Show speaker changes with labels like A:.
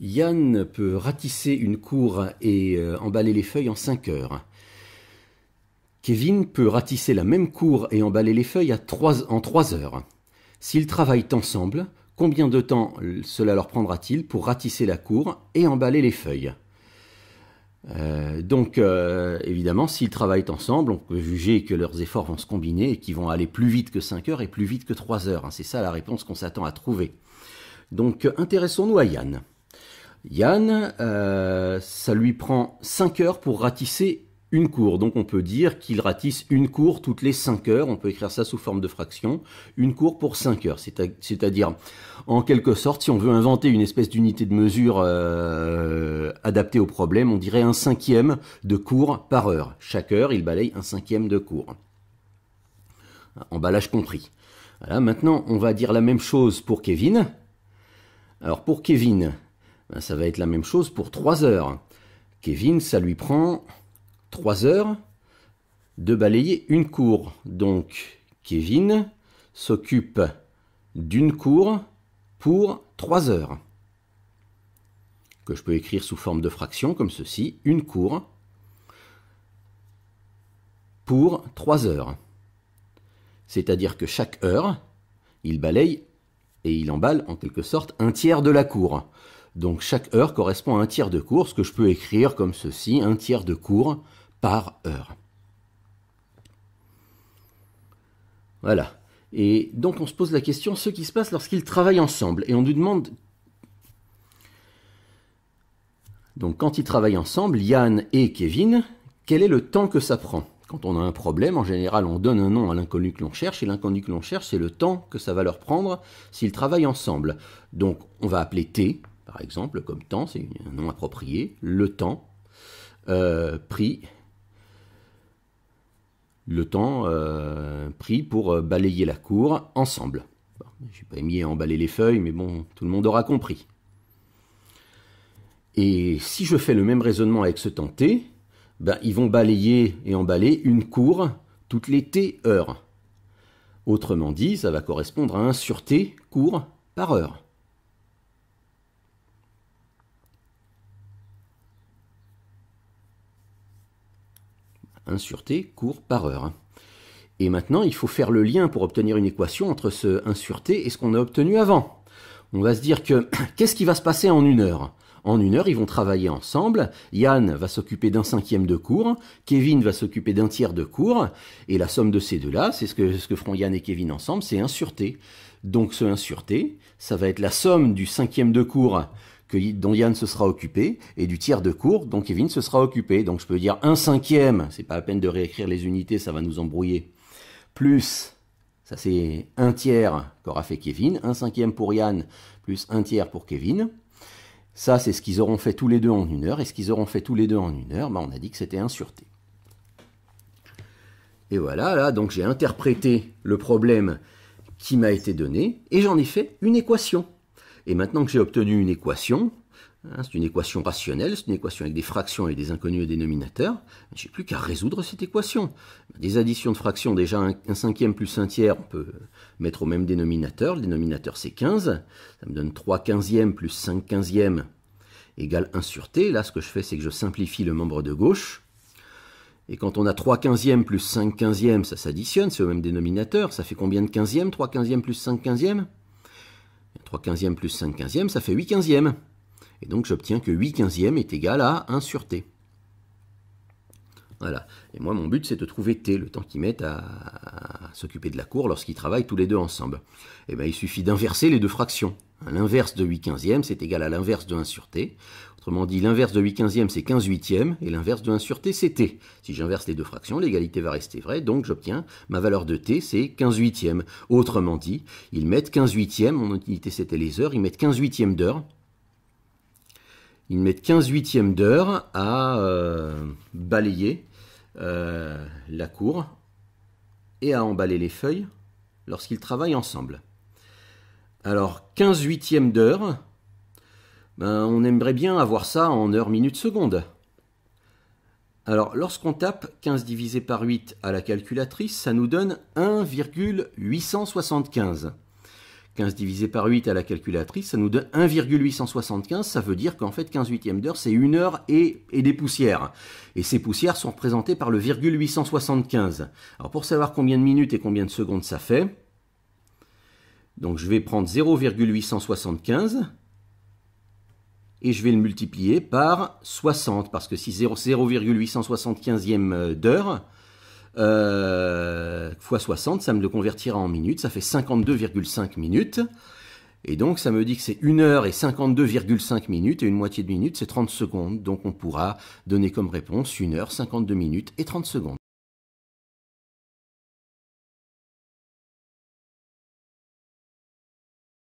A: Yann peut ratisser une cour et euh, emballer les feuilles en 5 heures. Kevin peut ratisser la même cour et emballer les feuilles en 3 heures. S'ils travaillent ensemble, combien de temps cela leur prendra-t-il pour ratisser la cour et emballer les feuilles euh, donc, euh, évidemment, s'ils travaillent ensemble, on peut juger que leurs efforts vont se combiner et qu'ils vont aller plus vite que 5 heures et plus vite que 3 heures. Hein. C'est ça la réponse qu'on s'attend à trouver. Donc, intéressons-nous à Yann. Yann, euh, ça lui prend 5 heures pour ratisser une cour. Donc on peut dire qu'il ratisse une cour toutes les 5 heures. On peut écrire ça sous forme de fraction. Une cour pour 5 heures. C'est-à-dire, en quelque sorte, si on veut inventer une espèce d'unité de mesure euh, adaptée au problème, on dirait un cinquième de cours par heure. Chaque heure, il balaye un cinquième de cours. Emballage compris. Voilà, maintenant, on va dire la même chose pour Kevin. Alors pour Kevin, ben, ça va être la même chose pour 3 heures. Kevin, ça lui prend 3 heures de balayer une cour. Donc Kevin s'occupe d'une cour pour 3 heures. Que je peux écrire sous forme de fraction comme ceci, une cour pour 3 heures. C'est-à-dire que chaque heure, il balaye et il emballe en quelque sorte un tiers de la cour. Donc chaque heure correspond à un tiers de cours, ce que je peux écrire comme ceci, un tiers de cours par heure. Voilà. Et donc on se pose la question, ce qui se passe lorsqu'ils travaillent ensemble. Et on nous demande... Donc quand ils travaillent ensemble, Yann et Kevin, quel est le temps que ça prend Quand on a un problème, en général, on donne un nom à l'inconnu que l'on cherche, et l'inconnu que l'on cherche, c'est le temps que ça va leur prendre s'ils travaillent ensemble. Donc on va appeler T, par exemple, comme temps, c'est un nom approprié, le temps, euh, pris, le temps euh, pris pour euh, balayer la cour ensemble. Je n'ai pas aimé emballer les feuilles, mais bon, tout le monde aura compris. Et si je fais le même raisonnement avec ce temps T, ben, ils vont balayer et emballer une cour toutes les T heures. Autrement dit, ça va correspondre à un sur T cours par heure. 1 sur t cours par heure. Et maintenant, il faut faire le lien pour obtenir une équation entre ce 1 sur t et ce qu'on a obtenu avant. On va se dire que qu'est-ce qui va se passer en une heure en une heure, ils vont travailler ensemble. Yann va s'occuper d'un cinquième de cours, Kevin va s'occuper d'un tiers de cours, et la somme de ces deux-là, c'est ce que, ce que feront Yann et Kevin ensemble, c'est 1 sur T. Donc ce 1 sur T, ça va être la somme du cinquième de cours dont Yann se sera occupé, et du tiers de cours dont Kevin se sera occupé. Donc je peux dire un cinquième, c'est pas la peine de réécrire les unités, ça va nous embrouiller, plus, ça c'est un tiers qu'aura fait Kevin, un cinquième pour Yann, plus un tiers pour Kevin. Ça, c'est ce qu'ils auront fait tous les deux en une heure, et ce qu'ils auront fait tous les deux en une heure, bah, on a dit que c'était un sur T. Et voilà, là, donc j'ai interprété le problème qui m'a été donné, et j'en ai fait une équation. Et maintenant que j'ai obtenu une équation, hein, c'est une équation rationnelle, c'est une équation avec des fractions et des inconnus et dénominateurs, j'ai plus qu'à résoudre cette équation. Des additions de fractions, déjà un, un, cinquième plus un tiers, on peut mettre au même dénominateur. Le dénominateur c'est 15, ça me donne 3 quinzièmes plus 5 quinzièmes égale 1 sur t. Là, ce que je fais, c'est que je simplifie le membre de gauche. Et quand on a 3 quinzièmes plus 5 quinzièmes, ça s'additionne, c'est au même dénominateur. Ça fait combien de quinzièmes 3 quinzièmes plus 5 quinzièmes 3 quinzièmes plus 5 quinzièmes, ça fait 8 quinzièmes. Et donc j'obtiens que 8 quinzièmes est égal à 1 sur t. Voilà. Et moi, mon but, c'est de trouver t, le temps qu'ils mettent à, s'occuper de la cour lorsqu'ils travaillent tous les deux ensemble. Et eh bien, il suffit d'inverser les deux fractions. L'inverse de 8 quinzièmes, c'est égal à l'inverse de 1 sur t. Autrement dit, l'inverse de 8 quinzièmes, c'est 15 huitièmes, et l'inverse de 1 sur t, c'est t. Si j'inverse les deux fractions, l'égalité va rester vraie, donc j'obtiens ma valeur de t, c'est 15 huitièmes. Autrement dit, ils mettent 15 huitièmes, mon utilité c'était les heures, ils mettent 15 huitièmes d'heure. Ils mettent 15 huitièmes d'heure à euh, balayer euh, la cour et à emballer les feuilles lorsqu'ils travaillent ensemble. Alors, 15 huitièmes d'heure, ben, on aimerait bien avoir ça en heures, minutes, secondes. Alors, lorsqu'on tape 15 divisé par 8 à la calculatrice, ça nous donne 1,875. 15 divisé par 8 à la calculatrice, ça nous donne 1,875. Ça veut dire qu'en fait, 15 huitièmes d'heure, c'est une heure et, des poussières. Et ces poussières sont représentées par le virgule Alors, pour savoir combien de minutes et combien de secondes ça fait, donc je vais prendre 0,875 et je vais le multiplier par 60, parce que si 0,875e euh, d'heure euh, fois 60, ça me le convertira en minutes, ça fait 52,5 minutes. Et donc ça me dit que c'est 1 heure et 52,5 minutes, et une moitié de minute, c'est 30 secondes. Donc on pourra donner comme réponse 1 heure, 52 minutes et 30 secondes.